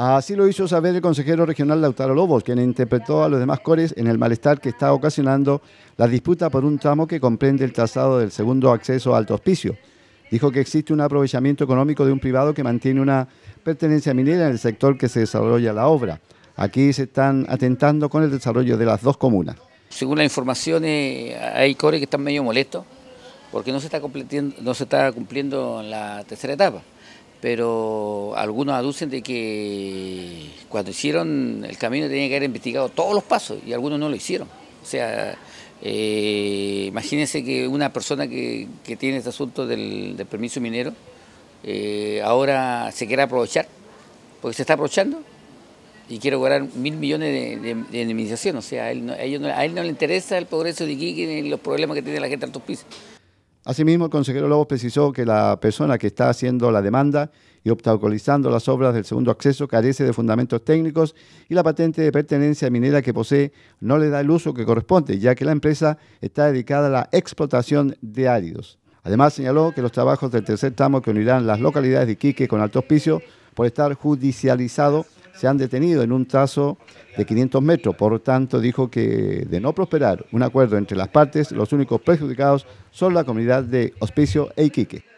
Así lo hizo saber el consejero regional Lautaro Lobos, quien interpretó a los demás cores en el malestar que está ocasionando la disputa por un tramo que comprende el trazado del segundo acceso a Alto Hospicio. Dijo que existe un aprovechamiento económico de un privado que mantiene una pertenencia minera en el sector que se desarrolla la obra. Aquí se están atentando con el desarrollo de las dos comunas. Según las informaciones, eh, hay cores que están medio molestos porque no se no se está cumpliendo la tercera etapa pero algunos aducen de que cuando hicieron el camino tenían que haber investigado todos los pasos y algunos no lo hicieron. O sea, eh, imagínense que una persona que, tiene este asunto del, permiso minero eh, ahora se quiere aprovechar, porque se está aprovechando y quiere cobrar mil millones de, indemnización. O sea, a él, no, le interesa el progreso de Iquique ni los problemas que tiene la gente en altos pisos. Asimismo, el consejero Lobos precisó que la persona que está haciendo la demanda y obstaculizando las obras del segundo acceso carece de fundamentos técnicos y la patente de pertenencia minera que posee no le da el uso que corresponde, ya que la empresa está dedicada a la explotación de áridos. Además, señaló que los trabajos del tercer tramo que unirán las localidades de Iquique con Alto Hospicio, por estar judicializado, se han detenido en un trazo de 500 metros. Por tanto, dijo que de no prosperar un acuerdo entre las partes, los únicos perjudicados son la comunidad de Hospicio e Iquique.